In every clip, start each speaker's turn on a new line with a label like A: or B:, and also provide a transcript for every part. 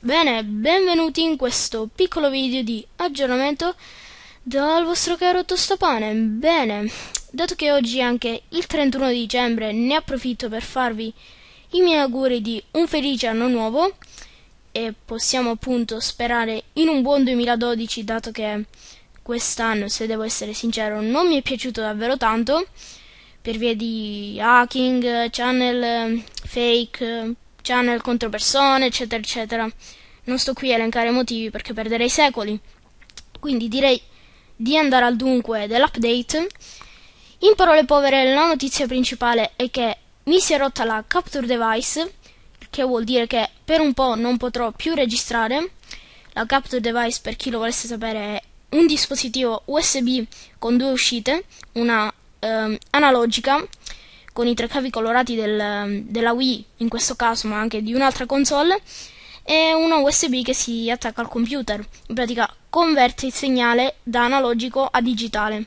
A: Bene, benvenuti in questo piccolo video di aggiornamento dal vostro caro Tostopane. Bene, dato che oggi è anche il 31 dicembre, ne approfitto per farvi i miei auguri di un felice anno nuovo e possiamo appunto sperare in un buon 2012 dato che quest'anno, se devo essere sincero, non mi è piaciuto davvero tanto per via di hacking, channel fake channel contro persone, eccetera, eccetera. Non sto qui a elencare motivi perché perderei secoli. Quindi direi di andare al dunque dell'update. In parole povere, la notizia principale è che mi si è rotta la capture device, che vuol dire che per un po' non potrò più registrare. La capture device, per chi lo volesse sapere, è un dispositivo USB con due uscite, una ehm, analogica con i tre cavi colorati del, della Wii, in questo caso, ma anche di un'altra console, e una USB che si attacca al computer. In pratica converte il segnale da analogico a digitale.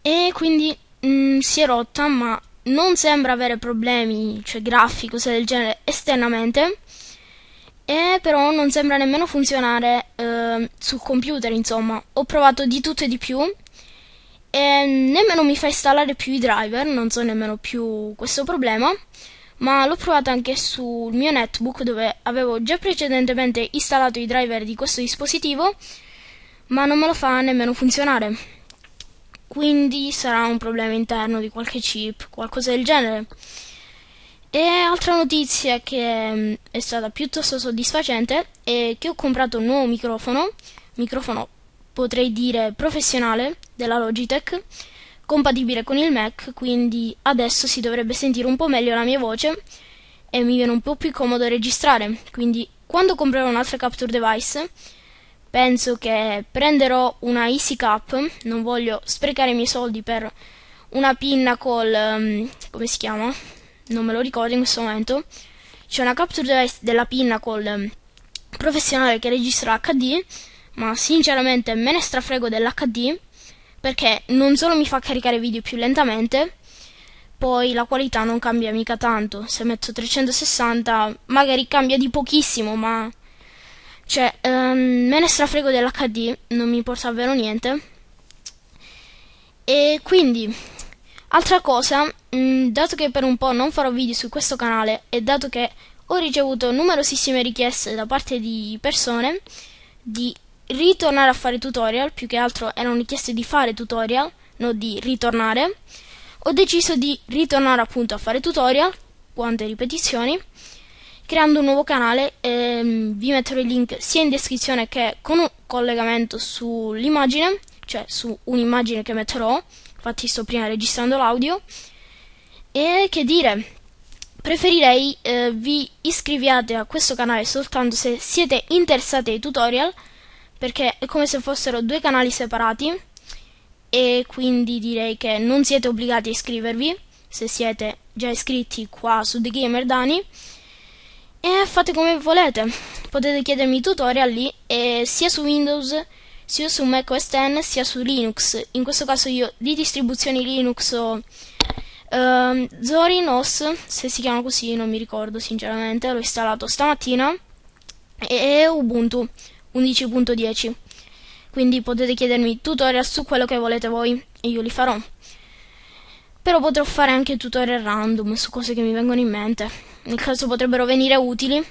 A: E quindi mh, mm, si è rotta, ma non sembra avere problemi, cioè graffi, cose del genere, esternamente. E però non sembra nemmeno funzionare eh, sul computer, insomma. Ho provato di tutto e di più e nemmeno mi fa installare più i driver, non so nemmeno più questo problema, ma l'ho provato anche sul mio netbook dove avevo già precedentemente installato i driver di questo dispositivo, ma non me lo fa nemmeno funzionare. Quindi sarà un problema interno di qualche chip, qualcosa del genere. E altra notizia che mm, è stata piuttosto soddisfacente è che ho comprato un nuovo microfono, microfono potrei dire professionale della Logitech, compatibile con il Mac, quindi adesso si dovrebbe sentire un po' meglio la mia voce e mi viene un po' più comodo registrare, quindi quando comprerò un altro capture device penso che prenderò una Easy Cup, non voglio sprecare i miei soldi per una pinna col... Um, come si chiama? Non me lo ricordo in questo momento. C'è una capture device della pinna col um, professionale che registra HD ma sinceramente me ne strafrego dell'HD perché non solo mi fa caricare video più lentamente, poi la qualità non cambia mica tanto. Se metto 360 magari cambia di pochissimo, ma cioè um, me ne strafrego dell'HD, non mi importa davvero niente. E quindi altra cosa, mh, mm, dato che per un po' non farò video su questo canale e dato che ho ricevuto numerosissime richieste da parte di persone di ritornare a fare tutorial, più che altro erano richieste di fare tutorial, non di ritornare. Ho deciso di ritornare appunto a fare tutorial, quante ripetizioni, creando un nuovo canale, ehm, vi metterò il link sia in descrizione che con un collegamento sull'immagine, cioè su un'immagine che metterò, infatti sto prima registrando l'audio. E che dire, preferirei eh, vi iscriviate a questo canale soltanto se siete interessati ai tutorial, perché è come se fossero due canali separati e quindi direi che non siete obbligati a iscrivervi se siete già iscritti qua su The Gamer Dani e fate come volete potete chiedermi tutorial lì eh, sia su Windows sia su Mac OS X sia su Linux in questo caso io di distribuzioni Linux ho eh, Zorin OS se si chiama così non mi ricordo sinceramente l'ho installato stamattina e Ubuntu 11.10. Quindi potete chiedermi tutorial su quello che volete voi e io li farò. Però potrò fare anche tutorial random su cose che mi vengono in mente, nel caso potrebbero venire utili.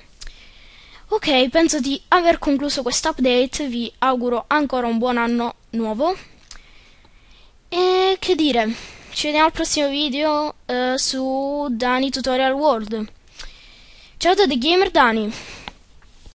A: Ok, penso di aver concluso questo update, vi auguro ancora un buon anno nuovo. E che dire, ci vediamo al prossimo video eh, su Dani Tutorial World. Ciao da The Gamer Dani!